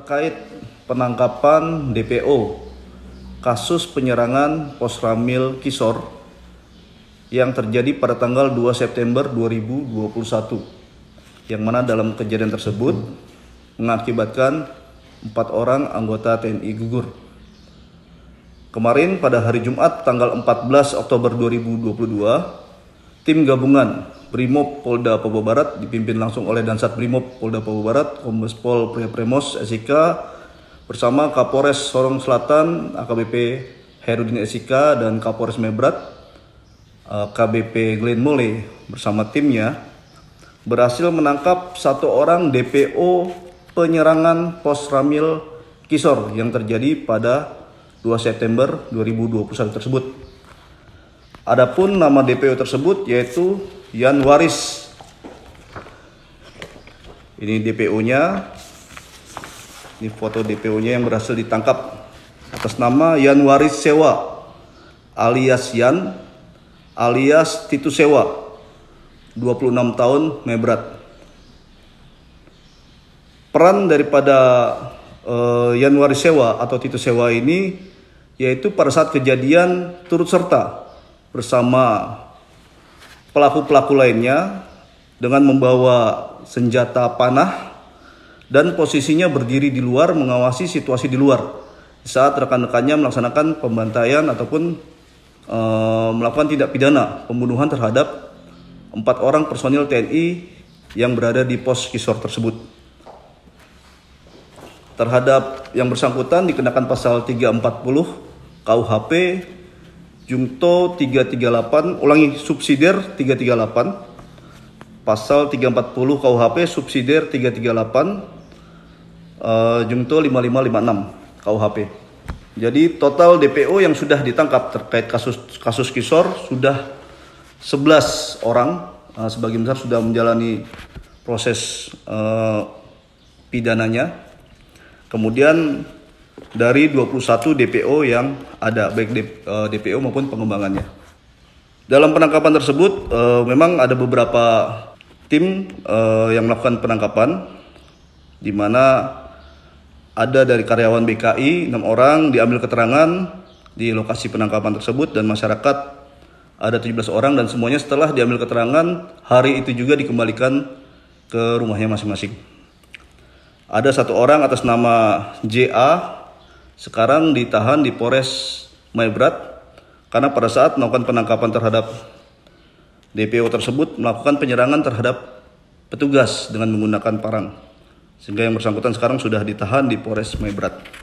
terkait penangkapan DPO kasus penyerangan Pos Ramil Kisor yang terjadi pada tanggal 2 September 2021 yang mana dalam kejadian tersebut mengakibatkan empat orang anggota TNI gugur. Kemarin pada hari Jumat tanggal 14 Oktober 2022, tim gabungan Primo Polda Papua Barat dipimpin langsung oleh Dansat Primo Polda Papua Barat, Kombes Pol Pria Premos SIK bersama Kapolres Sorong Selatan AKBP Herudin SIK dan Kapolres Mebrat eh, KBP Glenn Mole bersama timnya berhasil menangkap satu orang DPO penyerangan pos Ramil Kisor yang terjadi pada 2 September 2021 tersebut. Adapun nama DPO tersebut yaitu Yan Waris. Ini DPO-nya. Ini foto DPO-nya yang berhasil ditangkap atas nama Yan Waris Sewa alias Yan alias Titus Sewa. 26 tahun Mebrat. Peran daripada uh, Waris Sewa atau Titus Sewa ini yaitu pada saat kejadian turut serta bersama pelaku-pelaku lainnya dengan membawa senjata panah dan posisinya berdiri di luar mengawasi situasi di luar saat rekan-rekannya melaksanakan pembantaian ataupun e, melakukan tindak pidana pembunuhan terhadap empat orang personil TNI yang berada di pos kisor tersebut. Terhadap yang bersangkutan dikenakan pasal 340 KUHP Jungto 338, ulangi subsidiar 338, pasal 340 KUHP subsidiar 338, uh, eh, Jungto 5556 KUHP. Jadi total DPO yang sudah ditangkap terkait kasus kasus kisor sudah 11 orang, uh, sebagian besar sudah menjalani proses uh, pidananya. Kemudian dari 21 DPO yang ada baik DPO eh, maupun pengembangannya. Dalam penangkapan tersebut eh, memang ada beberapa tim eh, yang melakukan penangkapan di mana ada dari karyawan BKI 6 orang diambil keterangan di lokasi penangkapan tersebut dan masyarakat ada 17 orang dan semuanya setelah diambil keterangan hari itu juga dikembalikan ke rumahnya masing-masing. Ada satu orang atas nama JA sekarang ditahan di Polres Maibrat karena pada saat melakukan penangkapan terhadap DPO tersebut melakukan penyerangan terhadap petugas dengan menggunakan parang. Sehingga yang bersangkutan sekarang sudah ditahan di Polres Maibrat.